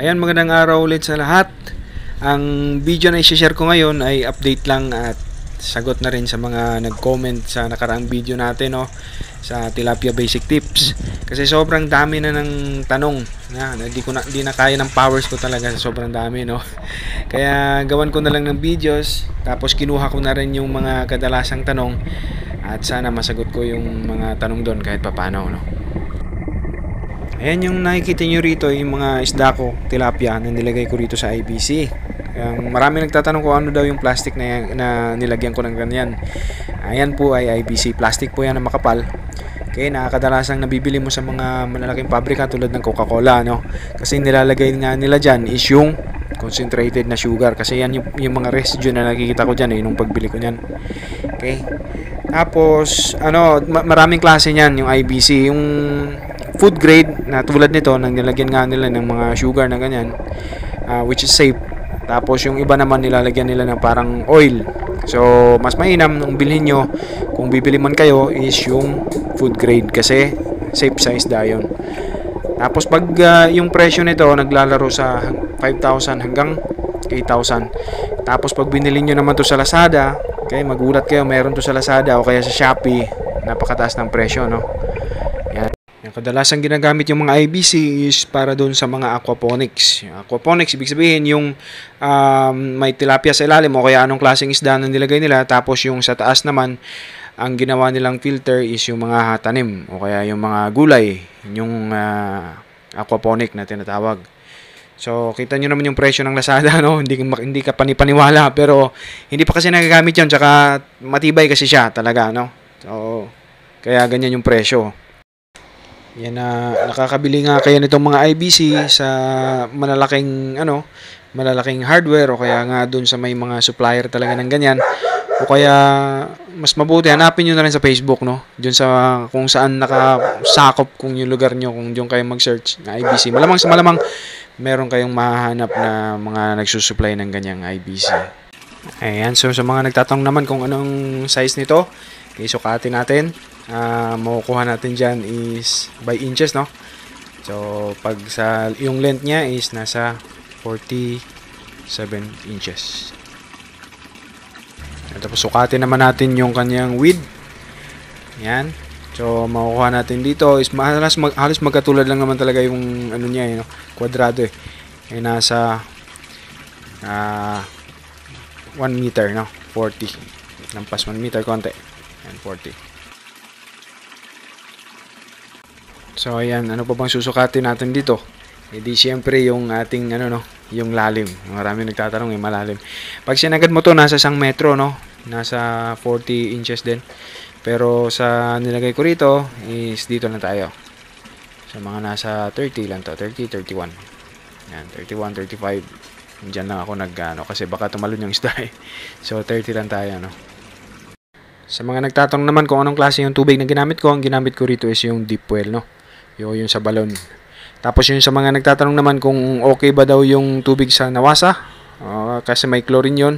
Ayan, magandang araw ulit sa lahat. Ang video na isi-share ko ngayon ay update lang at sagot na rin sa mga nag-comment sa nakaraang video natin no, sa Tilapia Basic Tips. Kasi sobrang dami na ng tanong na hindi ko na, di na kaya ng powers ko talaga sa sobrang dami. No? Kaya gawan ko na lang ng videos tapos kinuha ko na rin yung mga kadalasang tanong at sana masagot ko yung mga tanong doon kahit papano. No? Ayan yung nakikita nyo rito yung mga isda ko, tilapia na nilagay ko rito sa IBC. Ang marami nagtatanong ko ano daw yung plastic na, na nilagyan ko ng ganyan. Ayan po ay IBC. Plastic po yan na makapal. Okay, nakakadalasang nabibili mo sa mga malalaking pabrika tulad ng Coca-Cola, no? Kasi nilalagay nga nila dyan is yung concentrated na sugar kasi yan yung, yung mga residue na nakikita ko diyan eh nung pagbili ko niyan. Okay. Tapos ano, ma maraming klase niyan yung IBC, yung food grade na tulad nito nang nilagyan nga nila ng mga sugar na ganyan uh, which is safe tapos yung iba naman nilalagyan nila ng parang oil so mas mainam nung bilhin nyo kung bibili man kayo is yung food grade kasi safe size da tapos pag uh, yung presyo nito naglalaro sa 5,000 hanggang 8,000 tapos pag binili nyo naman to sa Lazada okay, magulat kayo meron to sa Lazada o kaya sa Shopee napakataas ng presyo no ang kadalasang ginagamit yung mga IBC is para doon sa mga aquaponics. aquaponics, ibig sabihin yung um, may tilapia sa ilalim o kaya anong klaseng isda na nilagay nila. Tapos yung sa taas naman, ang ginawa nilang filter is yung mga tanim o kaya yung mga gulay. Yung uh, aquaponic na tinatawag. So, kita nyo naman yung presyo ng Lazada, no? Hindi, hindi ka panipaniwala, pero hindi pa kasi nagagamit yun, tsaka matibay kasi siya talaga, no? So, kaya ganyan yung presyo. Yan na uh, nakakabili nga kaya nitong mga IBC sa malalaking ano, malalaking hardware o kaya nga doon sa may mga supplier talaga ng ganyan. O kaya mas mabuti hanapin niyo na rin sa Facebook no. Diyan sa kung saan nakasakop kung yung lugar niyo kung diyan kayo mag-search ng IBC. Malamang sa malamang meron kayong mahahanap na mga nagsusupply ng ganyang IBC. Ayan, so sa mga nagtatanong naman kung anong size nito, isukatin natin uh, makukuha natin dyan is by inches, no? So, pag sa, yung length niya is nasa 47 inches. At tapos sukatin naman natin yung kanyang width. Yan. So, makukuha natin dito is halos, mag, halos magkatulad lang naman talaga yung ano niya, eh, no? kwadrado eh. Ay eh, nasa uh, ah, 1 meter, no? 40. Lampas 1 meter konti. Yan, 40. So ayan, ano pa bang susukatin natin dito? Hindi eh, e siyempre yung ating ano no, yung lalim. Marami nagtatanong yung eh, malalim. Pag sinagad mo to nasa isang metro no, nasa 40 inches din. Pero sa nilagay ko rito is dito na tayo. Sa mga nasa 30 lang to, 30, 31. Yan, 31, 35. Diyan lang ako nagano kasi baka tumalon yung isda eh. So 30 lang tayo no. Sa mga nagtatanong naman kung anong klase yung tubig na ginamit ko, ang ginamit ko rito is yung deep well no. Yung, yung sa balon. Tapos yung sa mga nagtatanong naman kung okay ba daw yung tubig sa nawasa, uh, kasi may chlorine yon.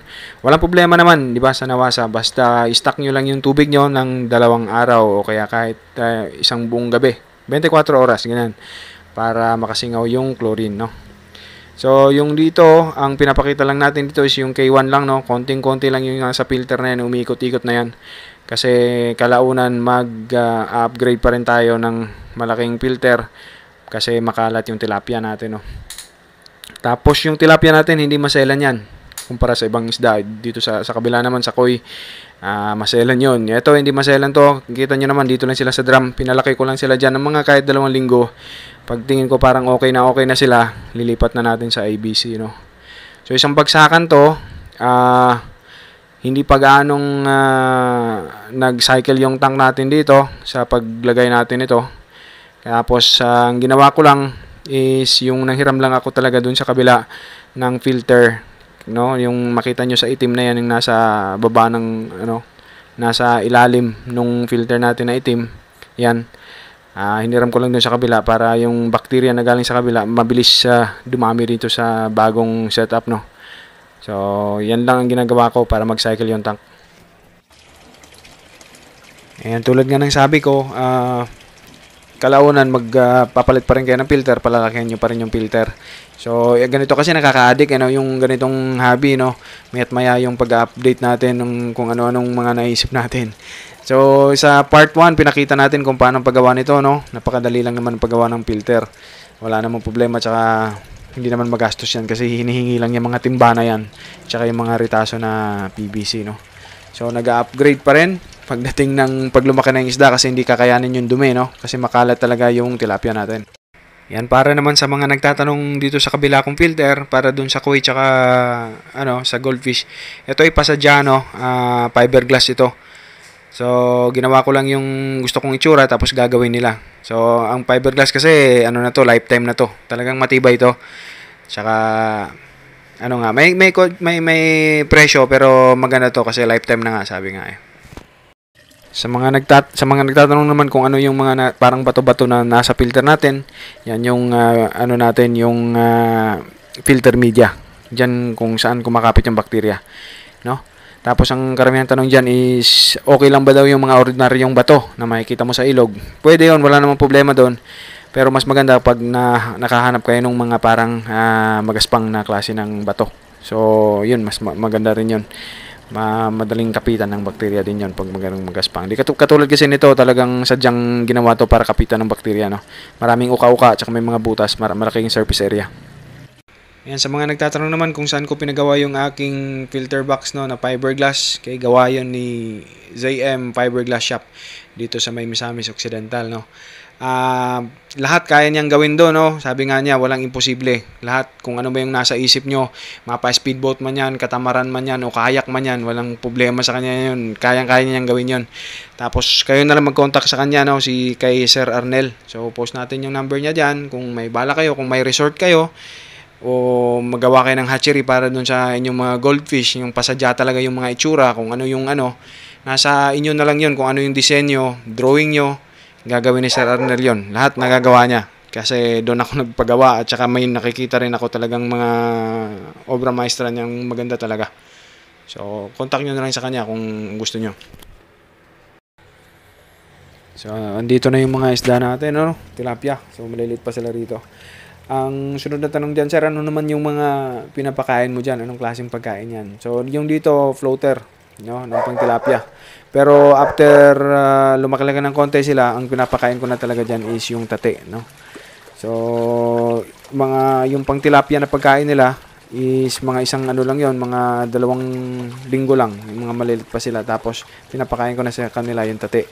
Walang problema naman, di ba, sa nawasa. Basta stack nyo lang yung tubig nyo ng dalawang araw o kaya kahit uh, isang buong gabi. 24 oras, ganyan. Para makasingaw yung chlorine, no? So, yung dito, ang pinapakita lang natin dito is yung K1 lang, no? Konting-konti lang yung nasa filter na yan, umiikot-ikot na yan. Kasi kalaunan mag-upgrade ah, uh, pa rin tayo ng malaking filter kasi makalat yung tilapia natin. No? Tapos yung tilapia natin hindi maselan yan kumpara sa ibang isda. Dito sa, sa kabila naman sa koi, uh, ah, maselan yon Ito, hindi maselan to. Kita nyo naman, dito lang sila sa drum. Pinalaki ko lang sila dyan ng mga kahit dalawang linggo. Pagtingin ko parang okay na okay na sila, lilipat na natin sa ABC. No? So, isang bagsakan to, uh, hindi pa gaanong uh, nag-cycle yung tank natin dito sa paglagay natin ito. Tapos uh, ang ginawa ko lang is yung nanghiram lang ako talaga dun sa kabila ng filter, no? Yung makita nyo sa itim na yan yung nasa baba ng ano, nasa ilalim nung filter natin na itim. Yan. Uh, hiniram ko lang dun sa kabila para yung bacteria na galing sa kabila mabilis uh, dumami dito sa bagong setup, no? So, yan lang ang ginagawa ko para mag-cycle yung tank. And tulad nga ng sabi ko, uh, kalaunan magpapalit uh, pa rin kayo ng filter, palalakihan nyo pa rin yung filter. So, eh, ganito kasi nakaka-addict, ano, yung ganitong hobby, no? Mayat maya yung pag-update natin ng kung ano-anong mga naisip natin. So, sa part 1, pinakita natin kung paano paggawa nito, no? Napakadali lang naman paggawa ng filter. Wala namang problema, tsaka hindi naman magastos yan kasi hinihingi lang yung mga timba na yan, tsaka yung mga ritaso na PVC, no? So, nag-upgrade pa rin pagdating ng paglumaki ng isda kasi hindi kakayanin yung dumi, no? Kasi makalat talaga yung tilapia natin. Yan, para naman sa mga nagtatanong dito sa kabila kong filter, para dun sa koi tsaka ano, sa goldfish. Ito ay pasadyano, uh, ah, fiberglass ito. So, ginawa ko lang yung gusto kong itsura tapos gagawin nila. So, ang fiberglass kasi, ano na to, lifetime na to. Talagang matibay ito. Tsaka, ano nga, may, may, may, may presyo pero maganda to kasi lifetime na nga, sabi nga eh. Sa mga nagtat sa mga nagtatanong naman kung ano yung mga na, parang bato-bato na nasa filter natin, yan yung uh, ano natin yung uh, filter media. Diyan kung saan kumakapit yung bakterya, no? Tapos ang karamihan tanong diyan is okay lang ba daw yung mga ordinaryong bato na makikita mo sa ilog? Pwede 'yon, wala namang problema doon. Pero mas maganda pag na, nakahanap kayo ng mga parang uh, magaspang na klase ng bato. So, 'yun mas maganda rin 'yun ma madaling kapitan ng bakterya din yon pag magandang magaspang. Di katulad kasi nito talagang sadyang ginawa to para kapitan ng bakterya no. Maraming uka-uka at may mga butas, mar malaking surface area. Ayan, sa mga nagtatanong naman kung saan ko pinagawa yung aking filter box no, na fiberglass, kay gawa yon ni ZM Fiberglass Shop dito sa may Misamis Occidental. No? uh, lahat kaya niyang gawin doon, no? Sabi nga niya, walang imposible. Lahat, kung ano ba yung nasa isip nyo, mapa-speedboat man yan, katamaran man yan, o kayak man yan, walang problema sa kanya yun. Kayang-kaya niyang gawin yun. Tapos, kayo na lang mag-contact sa kanya, no? Si kay Sir Arnel. So, post natin yung number niya dyan. Kung may bala kayo, kung may resort kayo, o magawa kayo ng hatchery para doon sa inyong mga goldfish, yung pasadya talaga yung mga itsura, kung ano yung ano. Nasa inyo na lang yun, kung ano yung disenyo, drawing nyo, gagawin ni Sir Arnel yun. Lahat nagagawa niya. Kasi doon ako nagpagawa at saka may nakikita rin ako talagang mga obra maestra niyang maganda talaga. So, contact nyo na lang sa kanya kung gusto nyo. So, andito na yung mga isda natin, no? Tilapia. So, maliliit pa sila rito. Ang sunod na tanong dyan, sir, ano naman yung mga pinapakain mo dyan? Anong klaseng pagkain yan? So, yung dito, floater, no? Ng pang tilapia. Pero after uh, ah, lumaki-laki ng konti sila, ang pinapakain ko na talaga diyan is yung tate, no? So, mga yung pang tilapia na pagkain nila is mga isang ano lang yon mga dalawang linggo lang yung mga malilit pa sila tapos pinapakain ko na sa kanila yung tate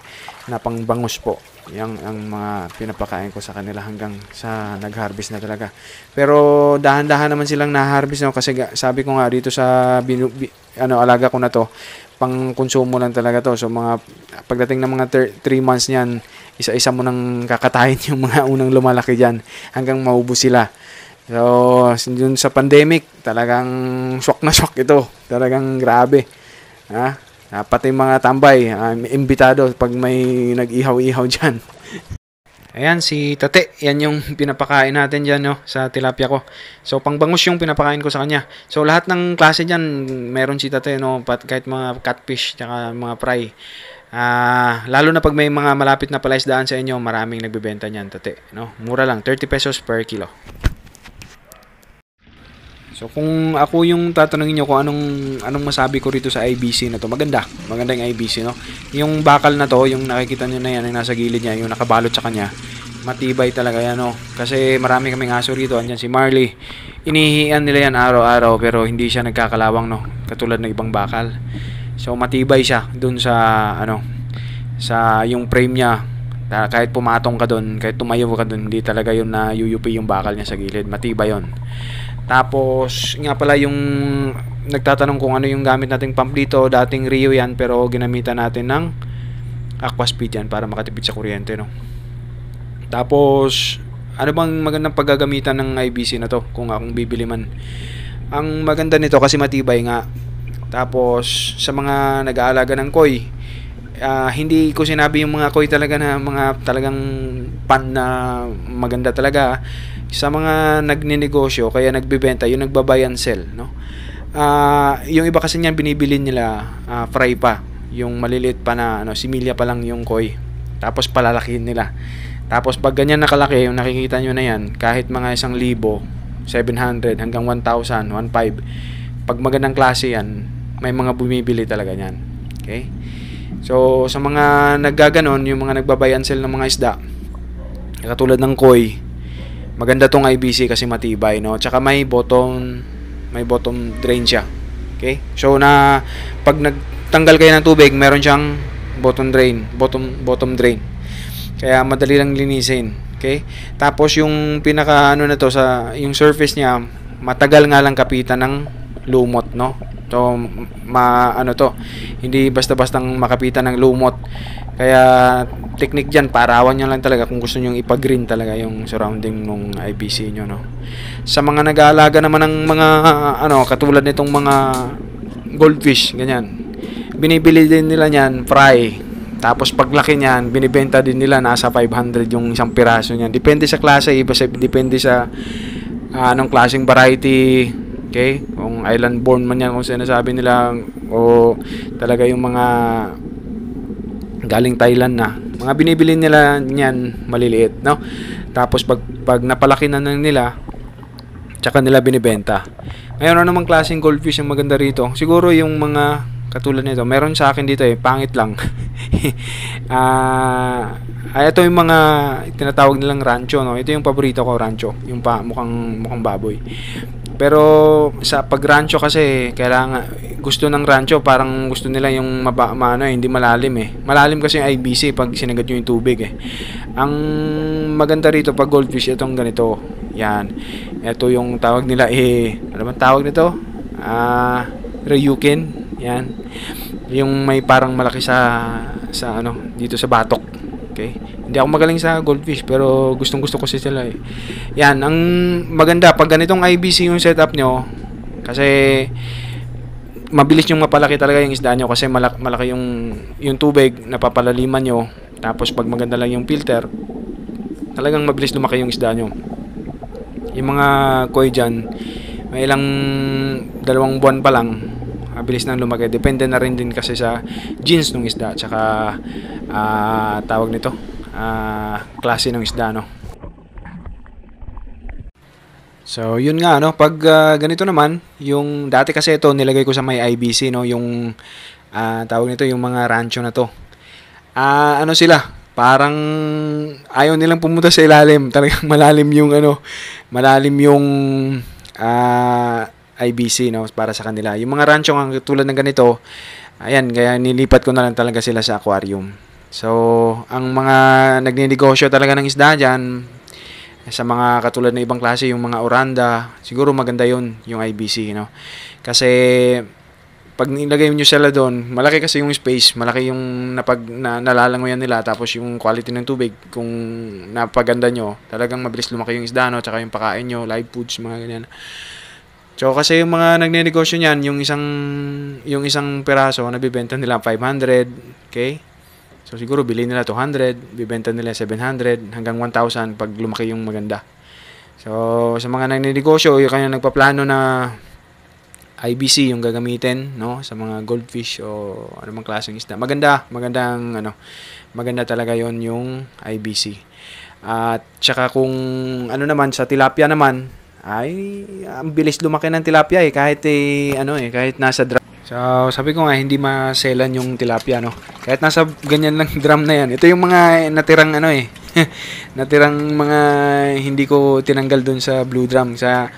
na pangbangus po yung ang mga pinapakain ko sa kanila hanggang sa nag-harvest na talaga pero dahan-dahan naman silang na-harvest no? kasi sabi ko nga dito sa binu, bi, ano alaga ko na to pang konsumo lang talaga to. So mga pagdating ng mga 3 months niyan, isa-isa mo nang kakatayin yung mga unang lumalaki diyan hanggang maubos sila. So, yun sa pandemic, talagang shock na shock ito. Talagang grabe. Ha? Ah, pati mga tambay, um, imbitado pag may nag-ihaw-ihaw dyan. Ayan, si Tate. Yan yung pinapakain natin dyan no, sa tilapia ko. So, pangbangus yung pinapakain ko sa kanya. So, lahat ng klase dyan, meron si Tate. No, pat, kahit mga catfish, tsaka mga fry. Ah, uh, lalo na pag may mga malapit na palaisdaan sa inyo, maraming nagbebenta niyan, Tate. No? Mura lang, 30 pesos per kilo. So kung ako yung tatanungin niyo kung anong anong masabi ko rito sa IBC na to, maganda. Maganda yung IBC, no. Yung bakal na to, yung nakikita niyo na yan, yung nasa gilid niya, yung nakabalot sa kanya. Matibay talaga yan, no. Kasi marami kaming aso rito, andiyan si Marley. Inihian nila yan araw-araw pero hindi siya nagkakalawang, no. Katulad ng ibang bakal. So matibay siya doon sa ano sa yung frame niya kahit pumatong ka doon, kahit tumayo ka doon, hindi talaga yun na UUP yung bakal niya sa gilid. Matibay yon tapos, nga pala yung nagtatanong kung ano yung gamit nating pump dating Rio yan pero ginamitan natin ng Aquaspeed yan para makatipid sa kuryente no. Tapos, ano bang magandang paggagamitan ng IBC na to kung akong bibili man? Ang maganda nito kasi matibay nga. Tapos, sa mga nag-aalaga ng koi, uh, hindi ko sinabi yung mga koi talaga na mga talagang pan na maganda talaga sa mga nagninegosyo kaya nagbebenta yung nagbabuy and sell no uh, yung iba kasi niyan binibili nila uh, fry pa yung maliliit pa na ano similya pa lang yung koi tapos palalakihin nila tapos pag ganyan nakalaki yung nakikita niyo na yan kahit mga isang libo 700 hanggang 1,000 1,500 pag magandang klase yan may mga bumibili talaga niyan okay so sa mga naggaganon yung mga nagbabayan sell ng mga isda katulad ng koi Maganda tong IBC kasi matibay, no? Tsaka may bottom, may bottom drain siya. Okay? So, na pag nagtanggal kayo ng tubig, meron siyang bottom drain, bottom, bottom drain. Kaya madali lang linisin. Okay? Tapos yung pinaka ano na to sa yung surface niya, matagal nga lang kapitan ng lumot, no? to ma ano to, hindi basta-bastang makapitan ng lumot. Kaya technique diyan parawan niyo lang talaga kung gusto niyo ipa-green talaga yung surrounding ng IBC niyo no. Sa mga nag-aalaga naman ng mga ano katulad nitong mga goldfish ganyan. Binibili din nila niyan fry. Tapos paglaki niyan, binibenta din nila nasa 500 yung isang piraso niyan. Depende sa klase, iba sa depende sa uh, anong klaseng variety. Okay? Kung island born man yan, kung sinasabi nila, o talaga yung mga galing Thailand na. Mga binibili nila niyan, maliliit, no? Tapos pag, pag napalaki na nila, tsaka nila binibenta. Ngayon, ano namang klaseng goldfish ang maganda rito? Siguro yung mga katulad nito. Meron sa akin dito eh, pangit lang. Ah, uh, ito yung mga tinatawag nilang rancho, no. Ito yung paborito ko, rancho, yung pa, mukhang mukhang baboy. Pero sa rancho kasi, kailangan gusto ng rancho parang gusto nila yung maba, maano, eh, hindi malalim eh. Malalim kasi yung IBC pag sinagad nyo yung tubig eh. Ang maganda rito pag goldfish itong ganito. Yan. Ito yung tawag nila eh ano bang tawag nito? Ah, uh, Ryukin. Yan. Yung may parang malaki sa sa ano dito sa batok okay? Hindi ako magaling sa goldfish pero gustong gusto ko si sila eh. Yan, ang maganda pag ganitong IBC yung setup nyo kasi mabilis yung mapalaki talaga yung isda nyo kasi malak malaki yung, yung tubig na papalaliman nyo tapos pag maganda lang yung filter talagang mabilis lumaki yung isda nyo yung mga koi dyan may ilang dalawang buwan pa lang ang bilis nang lumaki. Depende na rin din kasi sa genes ng isda at saka uh, ah, tawag nito, uh, klase ng isda, no? So, yun nga, no? Pag uh, ganito naman, yung dati kasi ito, nilagay ko sa may IBC, no? Yung, uh, tawag nito, yung mga rancho na to. Uh, ano sila? Parang ayaw nilang pumunta sa ilalim. Talagang malalim yung, ano, malalim yung, ah, uh, IBC no, para sa kanila. Yung mga rancho ang tulad ng ganito, ayan, kaya nilipat ko na lang talaga sila sa aquarium. So, ang mga nagninegosyo talaga ng isda diyan sa mga katulad ng ibang klase, yung mga oranda, siguro maganda 'yun yung IBC. No? Kasi, pag nilagay nyo sila doon, malaki kasi yung space, malaki yung napag, na, nalalangoyan nila, tapos yung quality ng tubig, kung napaganda nyo, talagang mabilis lumaki yung isda, no? tsaka yung pakain nyo, live foods, mga ganyan. So kasi yung mga nagnenegosyo niyan, yung isang yung isang piraso na nabebenta nila 500, okay? So siguro bilhin nila 200, bibenta nila 700 hanggang 1,000 pag lumaki yung maganda. So sa mga nagnenegosyo, yung kanya nagpaplano na IBC yung gagamitin, no, sa mga goldfish o anumang klaseng isda. Maganda, magandang ano, maganda talaga yon yung IBC. At tsaka kung ano naman sa tilapia naman, ay ang bilis lumaki ng tilapia eh kahit eh, ano eh kahit nasa drum. So sabi ko nga hindi maselan yung tilapia no. Kahit nasa ganyan lang drum na yan. Ito yung mga natirang ano eh natirang mga hindi ko tinanggal dun sa blue drum sa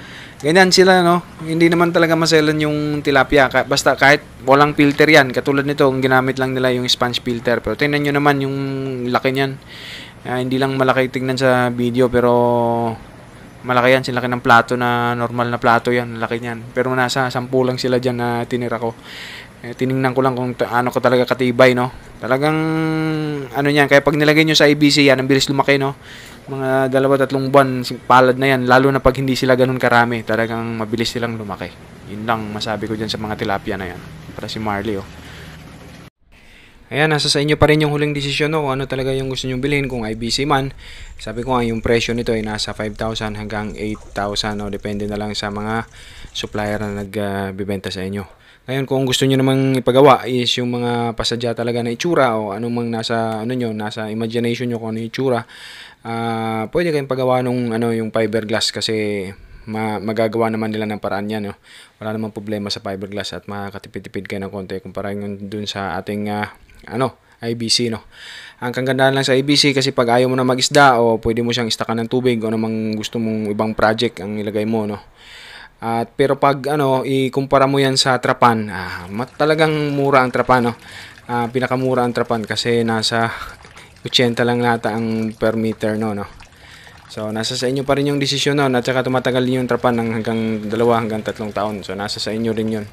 Ganyan sila, no? Hindi naman talaga maselan yung tilapia. Basta kahit walang filter yan. Katulad nito, ang ginamit lang nila yung sponge filter. Pero tingnan nyo naman yung laki niyan. Uh, hindi lang malaki tingnan sa video, pero malaki yan, silaki ng plato na normal na plato yan, laki niyan. Pero nasa sampu lang sila dyan na tinira ko. Eh, tiningnan ko lang kung ta- ano ko talaga katibay, no? Talagang, ano yan, kaya pag nilagay nyo sa IBC yan, ang bilis lumaki, no? Mga dalawa, tatlong buwan, palad na yan, lalo na pag hindi sila ganun karami, talagang mabilis silang lumaki. Yun lang masabi ko dyan sa mga tilapia na yan. Para si Marley, oh. Ayan, nasa sa inyo pa rin yung huling desisyon no, kung ano talaga yung gusto nyo bilhin, kung IBC man. Sabi ko nga, yung presyo nito ay nasa 5,000 hanggang 8,000, no, depende na lang sa mga supplier na nagbibenta sa inyo. Ngayon, kung gusto niyo namang ipagawa is yung mga pasadya talaga na itsura o anumang nasa, ano nyo, nasa imagination niyo kung ano itsura, uh, pwede kayong pagawa nung, ano, yung fiberglass kasi ma magagawa naman nila ng paraan yan. No? Wala namang problema sa fiberglass at makakatipid-tipid kayo ng konti kumpara yung dun sa ating uh, ano, IBC no. Ang kagandahan lang sa IBC kasi pag ayaw mo na mag-isda o pwede mo siyang istakan ng tubig o namang gusto mong ibang project ang ilagay mo no. At pero pag ano, ikumpara mo 'yan sa Trapan, ah, mat talagang mura ang Trapan no. Ah, pinakamura ang Trapan kasi nasa 80 lang nata ang per meter no no. So, nasa sa inyo pa rin yung desisyon no? at saka tumatagal din yung trapan ng hanggang dalawa hanggang tatlong taon. So, nasa sa inyo rin yun.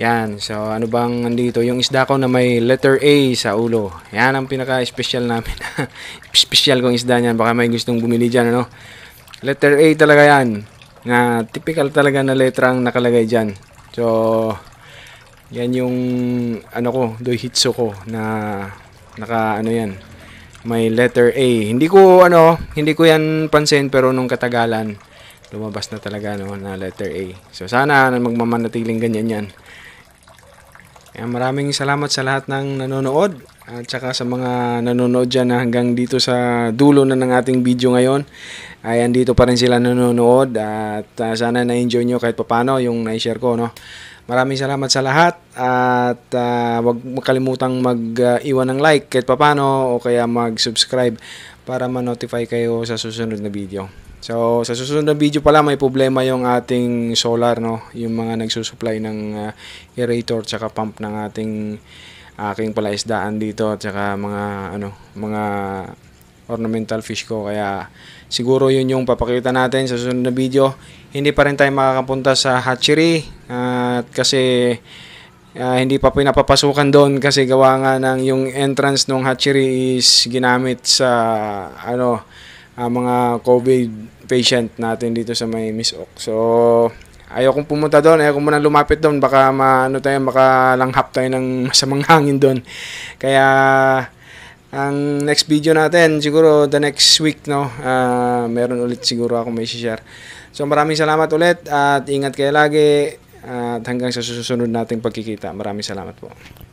Yan. So, ano bang nandito? Yung isda ko na may letter A sa ulo. Yan ang pinaka-special namin. special kong isda niyan. Baka may gustong bumili dyan, ano? Letter A talaga yan. Na typical talaga na letra ang nakalagay dyan. So, yan yung, ano ko, doihitsu ko na naka, ano yan, may letter A. Hindi ko, ano, hindi ko yan pansin pero nung katagalan, lumabas na talaga no, na letter A. So, sana magmamanatiling ganyan yan. Maraming salamat sa lahat ng nanonood at saka sa mga nanonood dyan na hanggang dito sa dulo na ng ating video ngayon. Ay andito pa rin sila nanonood at uh, sana na-enjoy nyo kahit papano yung na-share ko. No? Maraming salamat sa lahat at uh, wag makalimutang mag-iwan ah, uh, ng like kahit papano o kaya mag-subscribe para ma-notify kayo sa susunod na video. So, sa susunod na video pala, may problema yung ating solar, no? Yung mga nagsusupply ng uh, aerator tsaka pump ng ating aking palaisdaan dito tsaka mga, ano, mga ornamental fish ko. Kaya, siguro yun yung papakita natin sa susunod na video. Hindi pa rin tayo makakapunta sa hatchery at uh, kasi uh, hindi pa pinapapasukan doon kasi gawa nga ng yung entrance ng hatchery is ginamit sa, ano, uh, mga COVID patient natin dito sa may Miss So, ayaw kong pumunta doon, ayaw kong muna lumapit doon, baka maano tayo, baka langhap tayo ng masamang hangin doon. Kaya, ang next video natin, siguro the next week, no, uh, meron ulit siguro ako may share. So maraming salamat ulit at ingat kayo lagi at hanggang sa susunod nating pagkikita. Maraming salamat po.